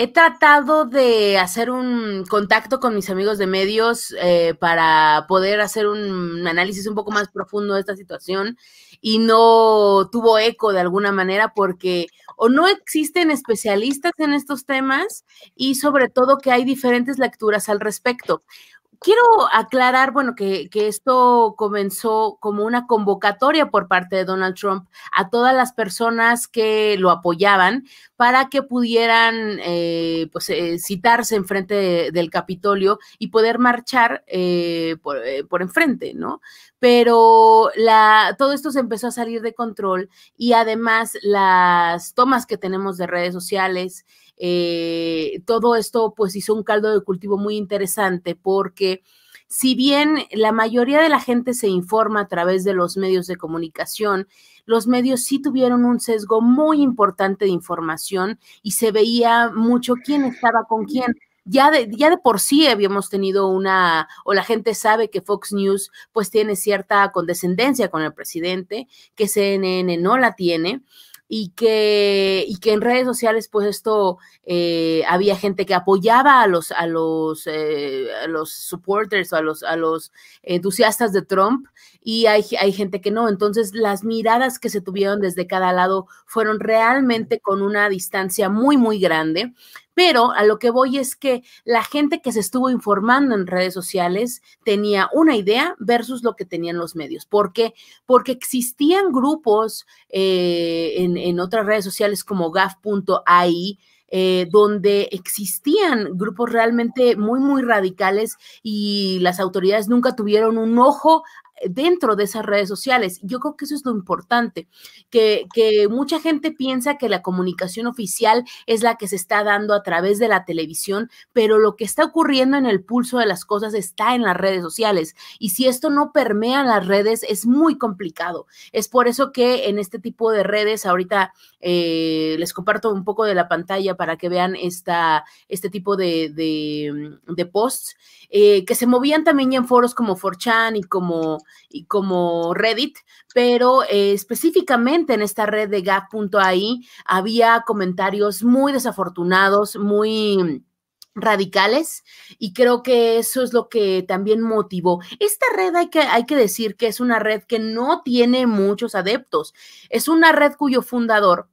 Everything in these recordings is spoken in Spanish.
He tratado de hacer un contacto con mis amigos de medios eh, para poder hacer un análisis un poco más profundo de esta situación y no tuvo eco de alguna manera porque o no existen especialistas en estos temas y sobre todo que hay diferentes lecturas al respecto quiero aclarar, bueno, que, esto comenzó como una convocatoria por parte de Donald Trump a todas las personas que lo apoyaban para que pudieran eh, pues, eh, citarse enfrente frente del Capitolio y poder marchar eh, por, enfrente, ¿no? Pero la, todo esto se empezó a salir de control y además las tomas que tenemos de redes sociales, eh, todo esto pues hizo un caldo de cultivo muy interesante porque si bien la mayoría de la gente se informa a través de los medios de comunicación, los medios sí tuvieron un sesgo muy importante de información y se veía mucho quién estaba con quién. Ya de, ya de, por sí habíamos tenido una, o la gente sabe que Fox News pues tiene cierta condescendencia con el presidente, que CNN no la tiene y que, y que en redes sociales, pues esto, eh, había gente que apoyaba a los, a los, eh, los supporters o a los, a los eh, entusiastas de Trump y hay, gente que no. Entonces, las miradas que se tuvieron desde cada lado fueron realmente con una distancia muy, muy grande. Pero a lo que voy es que la gente que se estuvo informando en redes sociales tenía una idea versus lo que tenían los medios. ¿Por qué? Porque existían grupos eh, en, otras redes sociales como gaf.ai eh, donde existían grupos realmente muy, muy radicales y las autoridades nunca tuvieron un ojo dentro de esas redes sociales. Yo creo que eso es lo importante, que, mucha gente piensa que la comunicación oficial es la que se está dando a través de la televisión, pero lo que está ocurriendo en el pulso de las cosas está en las redes sociales. Y si esto no permea las redes, es muy complicado. Es por eso que en este tipo de redes, ahorita eh, les comparto un poco de la pantalla para que vean esta, este tipo de, de, mm, posts eh, que se movían también en foros como 4chan y como, y como Reddit, pero eh, específicamente en esta red de gap.ai había comentarios muy desafortunados, muy mm, radicales y creo que eso es lo que también motivó. Esta red hay que, hay que decir que es una red que no tiene muchos adeptos, es una red cuyo fundador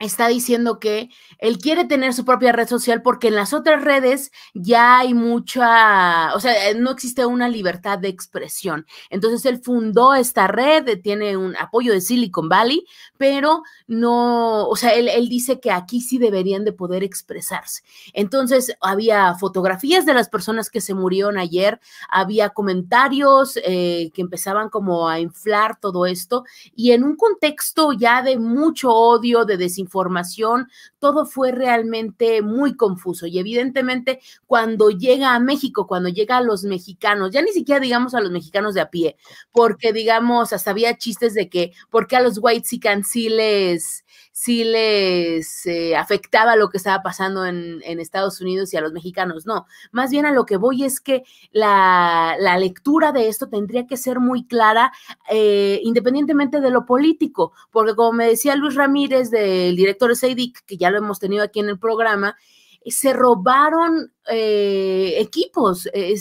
está diciendo que él quiere tener su propia red social porque en las otras redes ya hay mucha, o sea, no existe una libertad de expresión. Entonces él fundó esta red, tiene un apoyo de Silicon Valley, pero no, o sea, él, dice que aquí sí deberían de poder expresarse. Entonces había fotografías de las personas que se murieron ayer, había comentarios eh, que empezaban como a inflar todo esto y en un contexto ya de mucho odio, de desinformación, información, todo fue realmente muy confuso y evidentemente cuando llega a México, cuando llega a los mexicanos, ya ni siquiera digamos a los mexicanos de a pie, porque digamos, hasta había chistes de que, porque a los whites sí les, sí les eh, afectaba lo que estaba pasando en, Estados Unidos y a los mexicanos, no, más bien a lo que voy es que la, la lectura de esto tendría que ser muy clara, eh, independientemente de lo político, porque como me decía Luis Ramírez del el director Seidik, que ya lo hemos tenido aquí en el programa, eh, se robaron eh, equipos. Eh,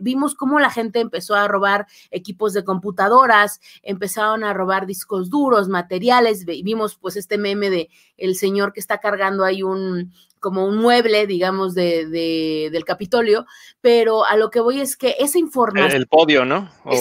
vimos cómo la gente empezó a robar equipos de computadoras, empezaron a robar discos duros, materiales. Vimos pues este meme de el señor que está cargando ahí un como un mueble, digamos, de, del Capitolio, pero a lo que voy es que esa información... El, podio, ¿no? O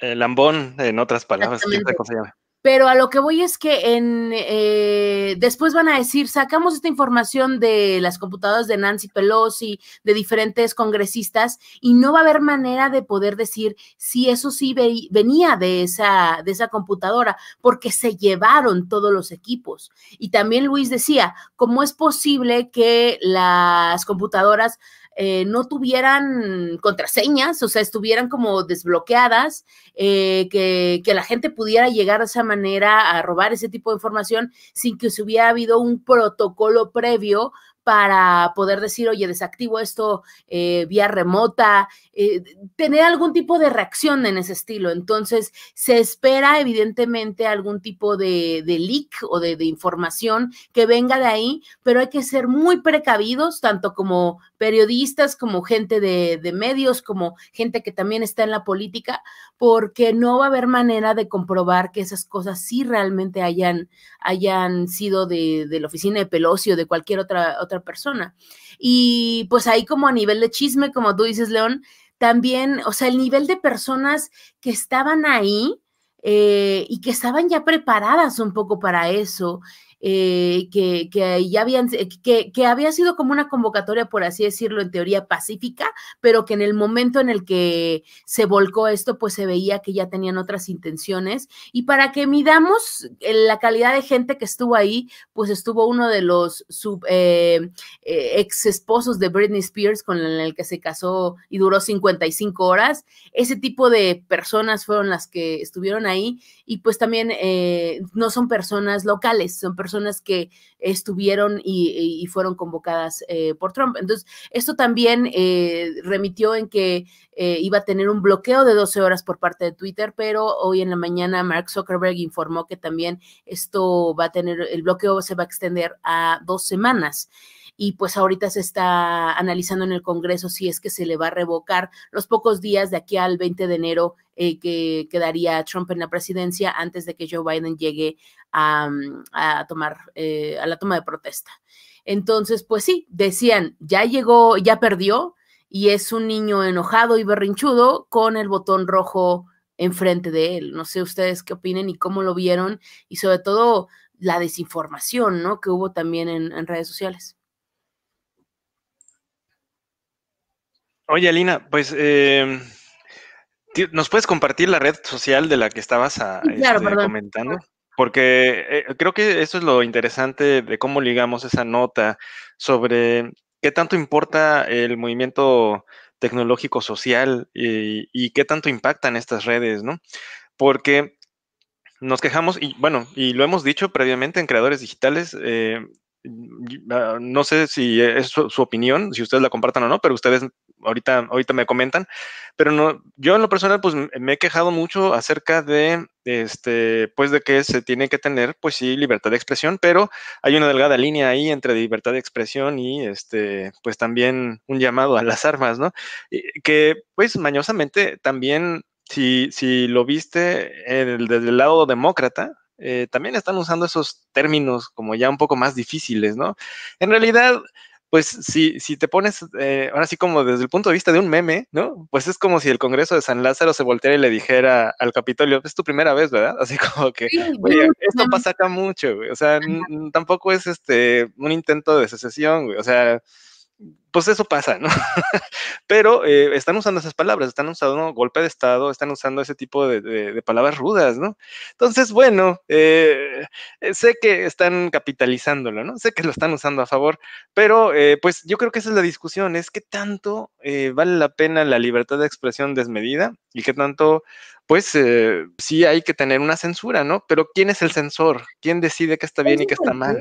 el, lambón, en otras palabras. ¿qué cosa llama? Pero a lo que voy es que eh, después van a decir, sacamos esta información de las computadoras de Nancy Pelosi, de diferentes congresistas, y no va a haber manera de poder decir si eso sí venía de esa, de esa computadora, porque se llevaron todos los equipos. Y también Luis decía, ¿cómo es posible que las computadoras eh, no tuvieran contraseñas, o sea, estuvieran como desbloqueadas, eh, que, que, la gente pudiera llegar de esa manera a robar ese tipo de información sin que se hubiera habido un protocolo previo para poder decir, oye, desactivo esto eh, vía remota, eh, tener algún tipo de reacción en ese estilo. Entonces, se espera evidentemente algún tipo de, leak o de, información que venga de ahí, pero hay que ser muy precavidos, tanto como periodistas, como gente de, medios, como gente que también está en la política, porque no va a haber manera de comprobar que esas cosas sí realmente hayan, hayan sido de, la oficina de Pelosi o de cualquier otra persona. Y pues ahí como a nivel de chisme, como tú dices, León, también, o sea, el nivel de personas que estaban ahí eh, y que estaban ya preparadas un poco para eso. Eh, que, ya habían, eh, que, había sido como una convocatoria, por así decirlo, en teoría pacífica, pero que en el momento en el que se volcó esto, pues se veía que ya tenían otras intenciones. Y para que midamos eh, la calidad de gente que estuvo ahí, pues estuvo uno de los ex esposos de Britney Spears con el que se casó y duró 55 horas. Ese tipo de personas fueron las que estuvieron ahí y pues también no son personas locales, son personas personas que estuvieron y, fueron convocadas eh, por Trump. Entonces, esto también eh, remitió en que eh, iba a tener un bloqueo de 12 horas por parte de Twitter, pero hoy en la mañana Mark Zuckerberg informó que también esto va a tener, el bloqueo se va a extender a dos semanas y pues ahorita se está analizando en el Congreso si es que se le va a revocar los pocos días de aquí al 20 de enero eh, que quedaría Trump en la presidencia antes de que Joe Biden llegue a, mm, tomar eh, a la toma de protesta. Entonces, pues sí, decían, ya llegó, ya perdió y es un niño enojado y berrinchudo con el botón rojo enfrente de él. No sé ustedes qué opinen y cómo lo vieron y sobre todo la desinformación, ¿no? Que hubo también en redes sociales. Oye, Alina, pues em, ¿nos puedes compartir la red social de la que estabas ah, este, comentando? Porque eh, creo que eso es lo interesante de cómo ligamos esa nota sobre qué tanto importa el movimiento tecnológico social y, qué tanto impactan estas redes, ¿no? Porque nos quejamos, y bueno, y lo hemos dicho previamente en creadores digitales, eh, Ah, no sé si es su, opinión, si ustedes la compartan o no, pero ustedes ahorita, ahorita me comentan. Pero no, yo en lo personal, pues me he quejado mucho acerca de, este, pues de que se tiene que tener, pues sí, libertad de expresión, pero hay una delgada línea ahí entre libertad de expresión y, este, pues también un llamado a las armas, ¿no? Que, pues mañosamente también, si, si lo viste el, desde el lado demócrata, eh, también están usando esos términos como ya un poco más difíciles, ¿no? En realidad, pues si, si te pones, eh, ahora sí como desde el punto de vista de un meme, ¿no? Pues es como si el Congreso de San Lázaro se volteara y le dijera al Capitolio, es tu primera vez, ¿verdad? Así como que, oye, esto pasa acá mucho, güey. O sea, tampoco es este un intento de secesión, güey. O sea, pues eso pasa, ¿no? Pero eh, están usando esas palabras, están usando golpe de Estado, están usando ese tipo de, palabras rudas, ¿no? Entonces, bueno, eh, eh, sé que están capitalizándolo, ¿no? Sé que lo están usando a favor, pero pues yo creo que esa es la discusión, es qué tanto vale la pena la libertad de expresión desmedida y qué tanto pues eh, sí hay que tener una censura, ¿no? Pero ¿quién es el censor? ¿Quién decide qué está bien y qué está mal?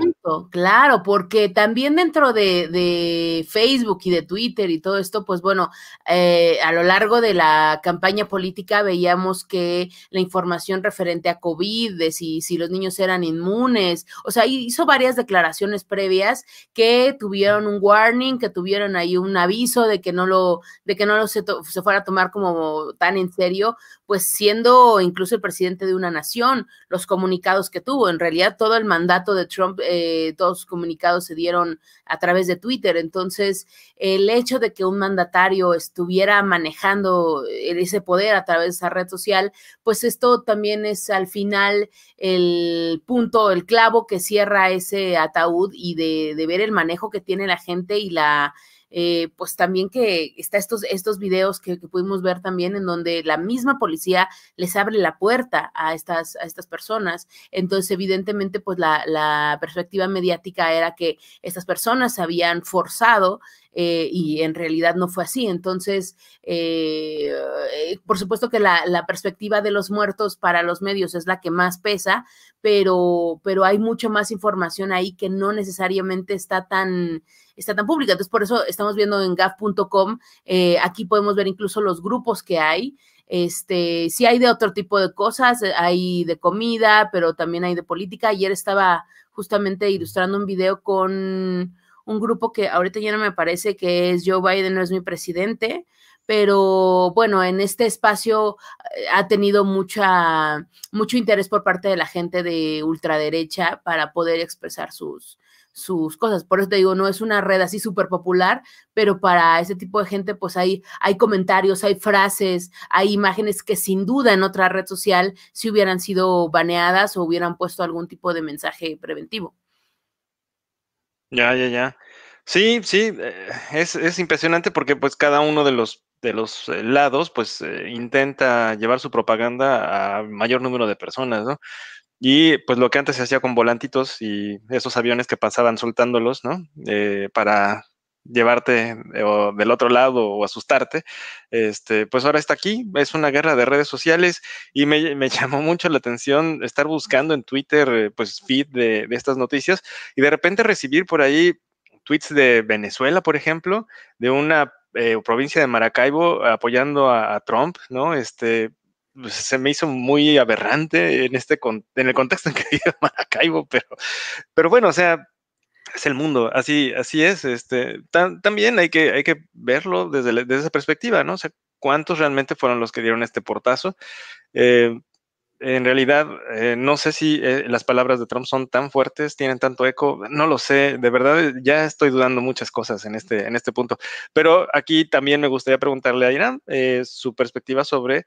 Claro, porque también dentro de, Facebook y de Twitter y todo esto, pues bueno, eh, a lo largo de la campaña política veíamos que la información referente a COVID, de si, si los niños eran inmunes, o sea, hizo varias declaraciones previas que tuvieron un warning, que tuvieron ahí un aviso de que no lo, de que no lo se, se fuera a tomar como tan en serio, pues siendo incluso el presidente de una nación, los comunicados que tuvo. En realidad, todo el mandato de Trump, eh, todos sus comunicados se dieron a través de Twitter. Entonces, el hecho de que un mandatario estuviera manejando eh, ese poder a través de esa red social, pues esto también es al final el punto, el clavo que cierra ese ataúd y de ver el manejo que tiene la gente y la eh, pues también que está estos, estos videos que, que, pudimos ver también en donde la misma policía les abre la puerta a estas, a estas personas. Entonces, evidentemente, pues la, la perspectiva mediática era que estas personas se habían forzado eh, y en realidad no fue así. Entonces, eh, eh, por supuesto que la, perspectiva de los muertos para los medios es la que más pesa, pero, pero hay mucha más información ahí que no necesariamente está tan está tan pública. Entonces, por eso estamos viendo en gaf.com, aquí podemos ver incluso los grupos que hay. Este, sí hay de otro tipo de cosas, hay de comida, pero también hay de política. Ayer estaba justamente ilustrando un video con un grupo que ahorita ya no me parece que es Joe Biden, no es mi presidente, pero bueno, en este espacio eh, ha tenido mucha, mucho interés por parte de la gente de ultraderecha para poder expresar sus, sus cosas. Por eso te digo, no es una red así súper popular, pero para ese tipo de gente, pues hay, hay comentarios, hay frases, hay imágenes que sin duda en otra red social si hubieran sido baneadas o hubieran puesto algún tipo de mensaje preventivo. Ya, ya, ya. Sí, sí, eh, es, impresionante porque pues cada uno de los de los eh, lados, pues eh, intenta llevar su propaganda a mayor número de personas, ¿no? Y pues lo que antes se hacía con volantitos y esos aviones que pasaban soltándolos, ¿no? para llevarte del otro lado o asustarte, este, pues ahora está aquí, es una guerra de redes sociales y me, me llamó mucho la atención estar buscando en Twitter, eh, pues, feed de, estas noticias y de repente recibir por ahí tweets de Venezuela, por ejemplo, de una eh, provincia de Maracaibo apoyando a, Trump, ¿no? Este, pues, se me hizo muy aberrante en, este, en el contexto en que vive Maracaibo, pero, pero bueno, o sea, es el mundo, así, así es. Este, también hay que, hay que verlo desde, esa perspectiva, ¿no? O sea, ¿cuántos realmente fueron los que dieron este portazo? Eh, en realidad, eh, no sé si eh, las palabras de Trump son tan fuertes, tienen tanto eco, no lo sé, de verdad ya estoy dudando muchas cosas en este, en este punto. Pero aquí también me gustaría preguntarle a Irán su perspectiva sobre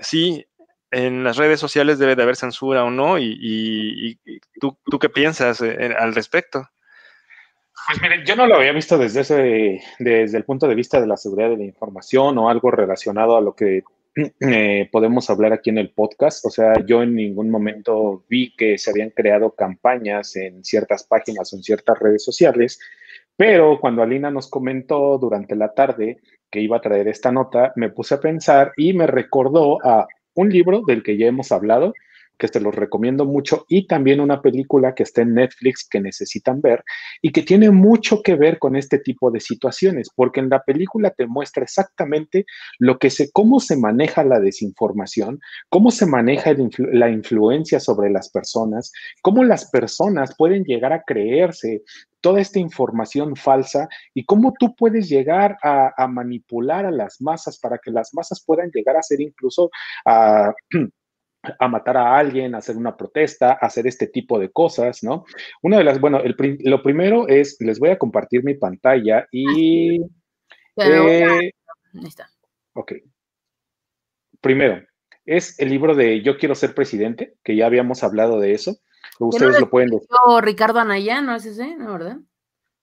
si en las redes sociales debe de haber censura o no, y, ¿tú, qué piensas eh, eh, al respecto. Pues miren, yo no lo había visto desde, ese, desde el punto de vista de la seguridad de la información o algo relacionado a lo que eh, podemos hablar aquí en el podcast. O sea, yo en ningún momento vi que se habían creado campañas en ciertas páginas o en ciertas redes sociales, pero cuando Alina nos comentó durante la tarde que iba a traer esta nota, me puse a pensar y me recordó a un libro del que ya hemos hablado que te los recomiendo mucho, y también una película que está en Netflix que necesitan ver y que tiene mucho que ver con este tipo de situaciones, porque en la película te muestra exactamente lo que se, cómo se maneja la desinformación, cómo se maneja la influencia sobre las personas, cómo las personas pueden llegar a creerse toda esta información falsa y cómo tú puedes llegar a, manipular a las masas para que las masas puedan llegar a ser incluso a... Ah, a matar a alguien, hacer una protesta, hacer este tipo de cosas, ¿no? Una de las, bueno, el, lo primero es, les voy a compartir mi pantalla y... Eh, Ahí está. Ok. Primero, es el libro de Yo quiero ser presidente, que ya habíamos hablado de eso. Ustedes lo pueden Ricardo Anaya, ¿no es ese? ¿No, verdad?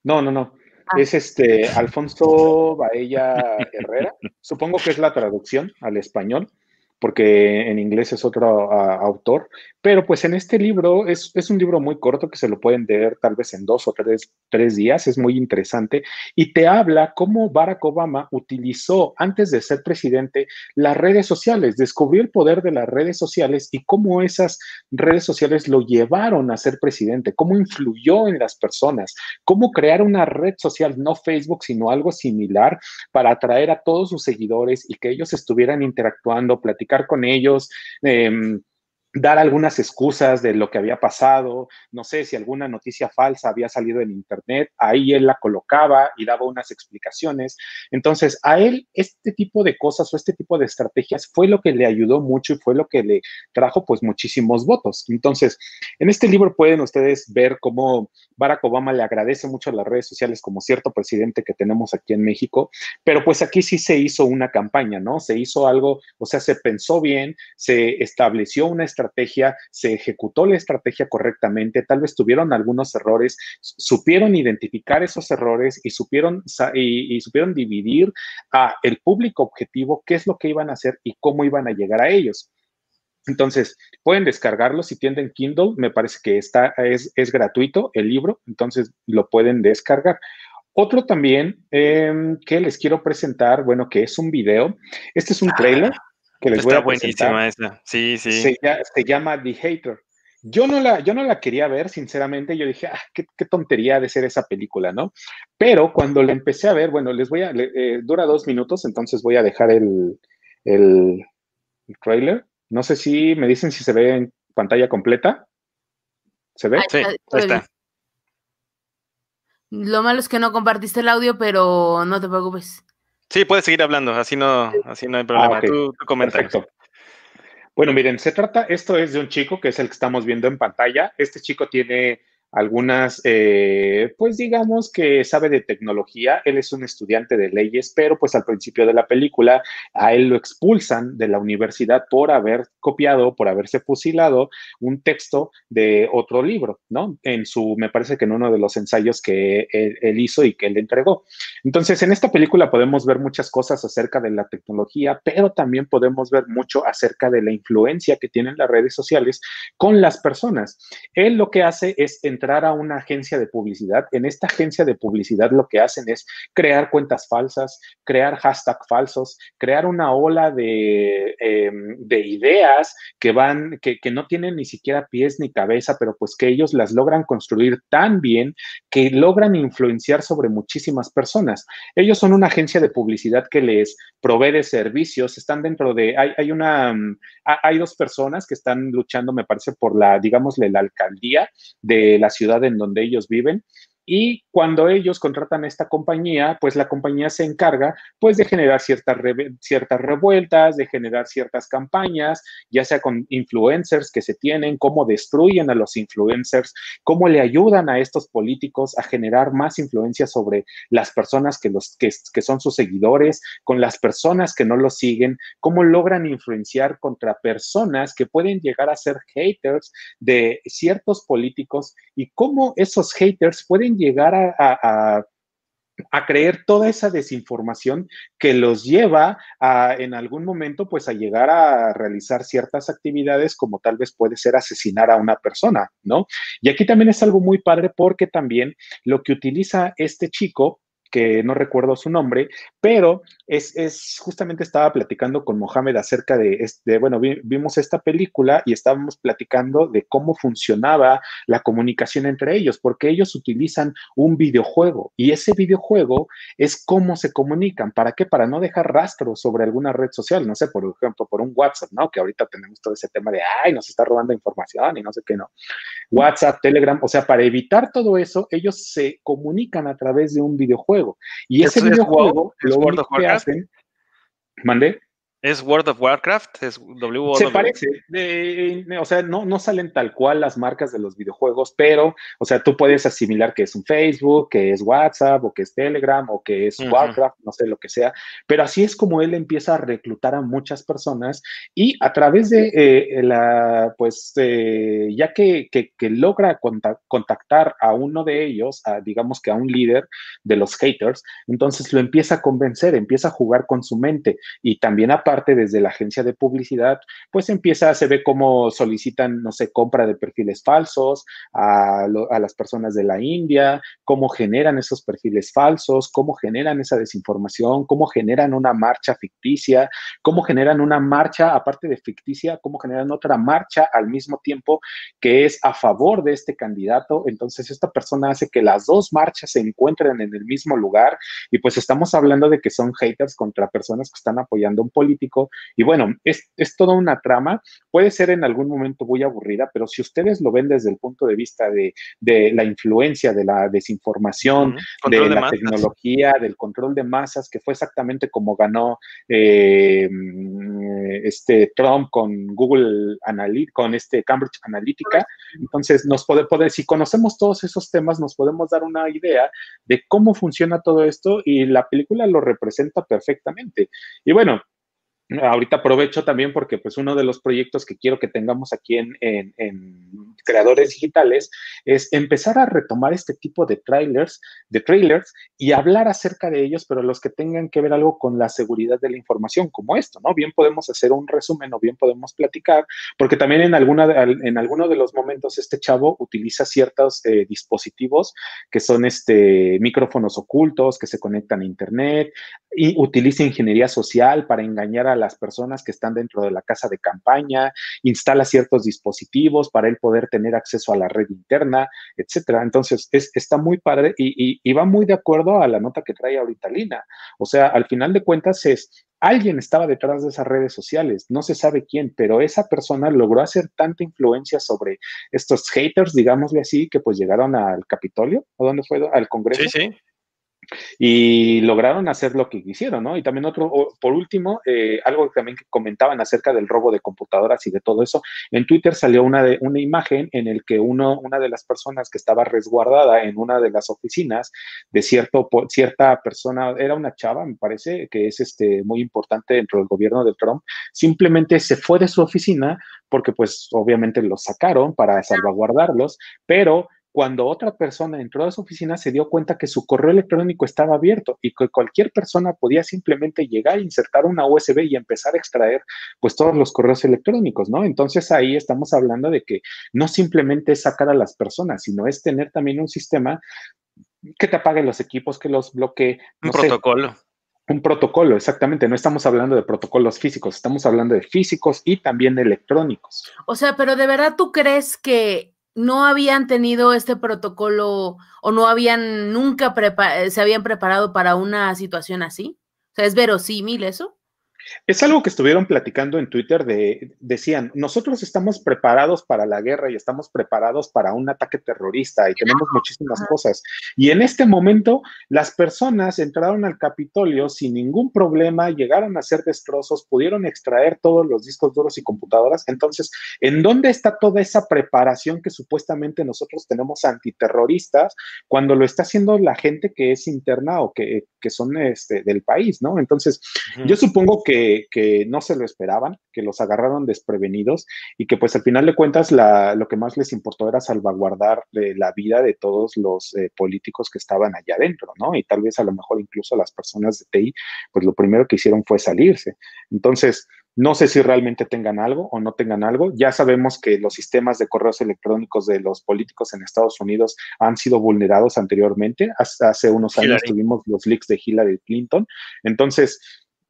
No, no, no. Ah. Es este Alfonso Baella Herrera. Supongo que es la traducción al español porque en inglés es otro autor, pero pues en este libro es, es, un libro muy corto que se lo pueden leer tal vez en dos o tres, tres días, es muy interesante y te habla cómo Barack Obama utilizó antes de ser presidente las redes sociales, descubrió el poder de las redes sociales y cómo esas redes sociales lo llevaron a ser presidente, cómo influyó en las personas, cómo crear una red social, no Facebook, sino algo similar para atraer a todos sus seguidores y que ellos estuvieran interactuando, platicando platicar con ellos. Eh, dar algunas excusas de lo que había pasado, no sé si alguna noticia falsa había salido en internet, ahí él la colocaba y daba unas explicaciones. Entonces, a él este tipo de cosas o este tipo de estrategias fue lo que le ayudó mucho y fue lo que le trajo pues muchísimos votos. Entonces, en este libro pueden ustedes ver cómo Barack Obama le agradece mucho a las redes sociales como cierto presidente que tenemos aquí en México, pero pues aquí sí se hizo una campaña, ¿no? Se hizo algo, o sea, se pensó bien, se estableció una estrategia estrategia, se ejecutó la estrategia correctamente, tal vez tuvieron algunos errores, supieron identificar esos errores y supieron, y, supieron dividir a el público objetivo qué es lo que iban a hacer y cómo iban a llegar a ellos. Entonces, pueden descargarlo si tienen Kindle, me parece que está, es, gratuito el libro, entonces lo pueden descargar. Otro también em, que les quiero presentar, bueno, que es un video. Este es un ah. trailer que les voy a buenísima esa. Sí, sí. Se, llama The Hater. Yo no, la, yo no la quería ver, sinceramente. Yo dije, ah, qué, tontería de ser esa película, ¿no? Pero cuando la empecé a ver, bueno, les voy a. Eh, dura dos minutos, entonces voy a dejar el, el, trailer. No sé si me dicen si se ve en pantalla completa. ¿Se ve? Sí, ahí está. Lo malo es que no compartiste el audio, pero no te preocupes. Sí, puedes seguir hablando, así no, así no hay problema. Ah, tú, Bueno, miren, se trata, esto es de un chico que es el que estamos viendo en pantalla. Este chico tiene algunas, eh, pues digamos que sabe de tecnología, él es un estudiante de leyes, pero pues al principio de la película a él lo expulsan de la universidad por haber copiado, por haberse fusilado un texto de otro libro, ¿no? En su, me parece que en uno de los ensayos que él, hizo y que él entregó. Entonces, en esta película podemos ver muchas cosas acerca de la tecnología, pero también podemos ver mucho acerca de la influencia que tienen las redes sociales con las personas. Él lo que hace es en entrar a una agencia de publicidad, en esta agencia de publicidad lo que hacen es crear cuentas falsas, crear hashtag falsos, crear una ola de, em, ideas que van, que, no tienen ni siquiera pies ni cabeza, pero pues que ellos las logran construir tan bien que logran influenciar sobre muchísimas personas. Ellos son una agencia de publicidad que les provee de servicios, están dentro de, hay, hay una, mm, hay dos personas que están luchando, me parece, por la, digámosle, la alcaldía de la ciudad en donde ellos viven y cuando ellos contratan a esta compañía, pues la compañía se encarga pues de generar ciertas, ciertas revueltas, de generar ciertas campañas, ya sea con influencers que se tienen, cómo destruyen a los influencers, cómo le ayudan a estos políticos a generar más influencia sobre las personas que, los, que son sus seguidores, con las personas que no los siguen, cómo logran influenciar contra personas que pueden llegar a ser haters de ciertos políticos y cómo esos haters pueden llegar a, creer toda esa desinformación que los lleva a, en algún momento, pues a llegar a realizar ciertas actividades como tal vez puede ser asesinar a una persona, ¿no? Y aquí también es algo muy padre porque también lo que utiliza este chico que no recuerdo su nombre, pero es, es justamente estaba platicando con Mohamed acerca de, este, bueno, vimos esta película y estábamos platicando de cómo funcionaba la comunicación entre ellos, porque ellos utilizan un videojuego y ese videojuego es cómo se comunican. ¿Para qué? Para no dejar rastro sobre alguna red social, no sé, por ejemplo, por un WhatsApp, ¿no? Que ahorita tenemos todo ese tema de, ay, nos está robando información y no sé qué, no. WhatsApp, Telegram, o sea, para evitar todo eso, ellos se comunican a través de un videojuego y ese videojuego, juego, wow, lo que hacen, mandé. Es World of Warcraft, es WoW. Se parece, o sea, no, no salen tal cual las marcas de los videojuegos, pero, o sea, tú puedes asimilar que es un Facebook, que es WhatsApp, o que es Telegram, o que es Warcraft, no sé lo que sea, pero así es como él empieza a reclutar a muchas personas y a través de eh, la, pues, eh, ya que, que, logra contactar a uno de ellos, digamos que a un líder de los haters, entonces lo empieza a convencer, empieza a jugar con su mente y también a parte, desde la agencia de publicidad, pues empieza, se ve cómo solicitan, no sé, compra de perfiles falsos a, a las personas de la India, cómo generan esos perfiles falsos, cómo generan esa desinformación, cómo generan una marcha ficticia, cómo generan una marcha, aparte de ficticia, cómo generan otra marcha al mismo tiempo que es a favor de este candidato. Entonces, esta persona hace que las dos marchas se encuentren en el mismo lugar y pues estamos hablando de que son haters contra personas que están apoyando un político y bueno, es, toda una trama. Puede ser en algún momento muy aburrida, pero si ustedes lo ven desde el punto de vista de, la influencia, de la desinformación, de, la tecnología, del control de masas, que fue exactamente como ganó eh, mm, este Trump con Google Analytica, con este Cambridge Analytica. Entonces, nos puede, poder, si conocemos todos esos temas, nos podemos dar una idea de cómo funciona todo esto y la película lo representa perfectamente. Y bueno, ahorita aprovecho también porque pues uno de los proyectos que quiero que tengamos aquí en, en creadores digitales, es empezar a retomar este tipo de trailers, de trailers y hablar acerca de ellos, pero los que tengan que ver algo con la seguridad de la información, como esto, ¿no? Bien podemos hacer un resumen o bien podemos platicar, porque también en, alguna, en alguno de los momentos este chavo utiliza ciertos eh, dispositivos que son este, micrófonos ocultos que se conectan a Internet y utiliza ingeniería social para engañar a las personas que están dentro de la casa de campaña, instala ciertos dispositivos para él poder tener acceso a la red interna, etcétera. Entonces, es, está muy padre y, va muy de acuerdo a la nota que trae ahorita Lina. O sea, al final de cuentas es Alguien estaba detrás de esas redes sociales, no se sabe quién, pero esa persona logró hacer tanta influencia sobre estos haters, digámosle así, que pues llegaron al Capitolio, ¿o dónde fue? Al Congreso y lograron hacer lo que quisieron, ¿no? Y también otro, por último, eh, algo algo también que comentaban acerca del robo de computadoras y de todo eso, en Twitter salió una, una imagen en el que uno, una de las personas que estaba resguardada en una de las oficinas de cierto, cierta persona, era una chava, me parece, que es este, muy importante dentro del gobierno de Trump, simplemente se fue de su oficina porque pues obviamente los sacaron para salvaguardarlos, pero cuando otra persona entró a su oficina se dio cuenta que su correo electrónico estaba abierto y que cualquier persona podía simplemente llegar, insertar una USB y empezar a extraer pues todos los correos electrónicos, ¿no? Entonces ahí estamos hablando de que no simplemente es sacar a las personas, sino es tener también un sistema que te apague los equipos, que los bloquee. un protocolo. Un protocolo, exactamente. No estamos hablando de protocolos físicos, estamos hablando de físicos y también electrónicos. O sea, pero de verdad tú crees que no habían tenido este protocolo o no habían nunca eh, se habían preparado para una situación así. O sea, ¿es verosímil eso? Es algo que estuvieron platicando en Twitter decían, nosotros estamos preparados para la guerra y estamos preparados para un ataque terrorista y tenemos muchísimas cosas. Y en este momento, las personas entraron al Capitolio sin ningún problema, llegaron a ser destrozos, pudieron extraer todos los discos duros y computadoras. Entonces, ¿en dónde está toda esa preparación que supuestamente nosotros tenemos antiterroristas cuando lo está haciendo la gente que es interna o que, son este, del país, ¿no? Entonces, yo supongo que que, no se lo esperaban, que los agarraron desprevenidos y que pues al final de cuentas lo que más les importó era salvaguardar la vida de todos los eh, políticos que estaban allá adentro, ¿no? Y tal vez a lo mejor incluso las personas de TI, pues lo primero que hicieron fue salirse. Entonces, no sé si realmente tengan algo o no tengan algo. Ya sabemos que los sistemas de correos electrónicos de los políticos en Estados Unidos han sido vulnerados anteriormente. Hace unos años tuvimos los leaks de Hillary Clinton. Entonces,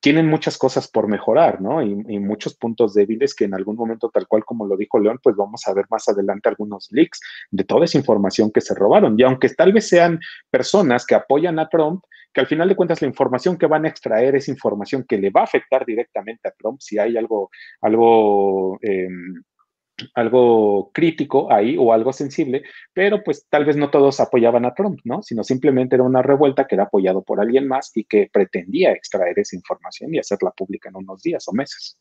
tienen muchas cosas por mejorar, ¿no? Y, muchos puntos débiles que en algún momento, tal cual como lo dijo León, pues vamos a ver más adelante algunos leaks de toda esa información que se robaron. Y aunque tal vez sean personas que apoyan a Trump, que al final de cuentas la información que van a extraer es información que le va a afectar directamente a Trump si hay algo, algo em, algo crítico ahí o algo sensible, pero pues tal vez no todos apoyaban a Trump, ¿no? Sino simplemente era una revuelta que era apoyado por alguien más y que pretendía extraer esa información y hacerla pública en unos días o meses.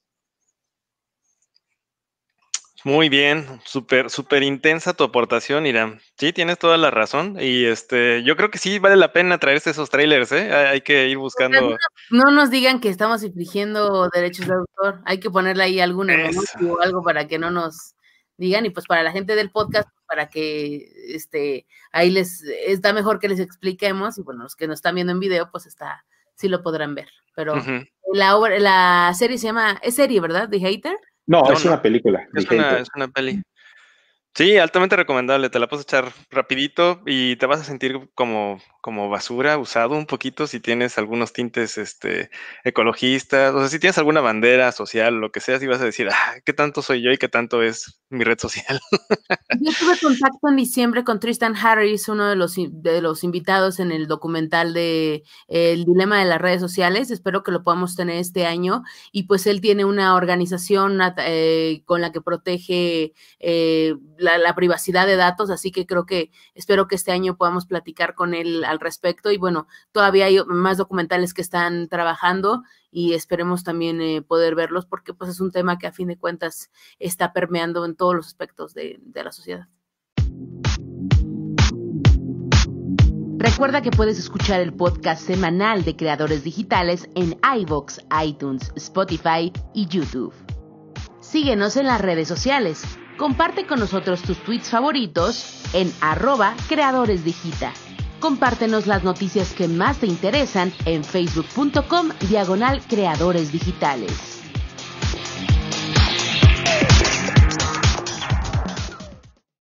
Muy bien, súper, súper intensa tu aportación, Irán. Sí, tienes toda la razón. Y este, yo creo que sí vale la pena traerse esos trailers, ¿eh? Hay, que ir buscando. No, nos digan que estamos infringiendo derechos de autor. Hay que ponerle ahí algún o algo para que no nos digan. Y pues para la gente del podcast, para que este, ahí les está mejor que les expliquemos. Y bueno, los que nos están viendo en video, pues está, sí lo podrán ver. Pero la obra, la serie se llama, es serie, ¿verdad? The Hater. No, es una película. Es una, es una, peli. Sí, altamente recomendable. Te la puedes echar rapidito y te vas a sentir como, como basura, usado un poquito si tienes algunos tintes este, ecologistas. O sea, si tienes alguna bandera social, lo que sea, si vas a decir, ah, ¿qué tanto soy yo y qué tanto es mi red social? Yo tuve contacto en diciembre con Tristan Harris, uno de los, de los invitados en el documental de eh, El dilema de las redes sociales. Espero que lo podamos tener este año. Y pues él tiene una organización eh, con la que protege... Eh, la, privacidad de datos, así que creo que espero que este año podamos platicar con él al respecto. Y bueno, todavía hay más documentales que están trabajando y esperemos también eh, poder verlos porque pues es un tema que a fin de cuentas está permeando en todos los aspectos de, de la sociedad. Recuerda que puedes escuchar el podcast semanal de creadores digitales en iVoox, iTunes, Spotify y YouTube. Síguenos en las redes sociales. Comparte con nosotros tus tweets favoritos en arroba creadores digita. Compártenos las noticias que más te interesan en facebook.com diagonal creadores digitales.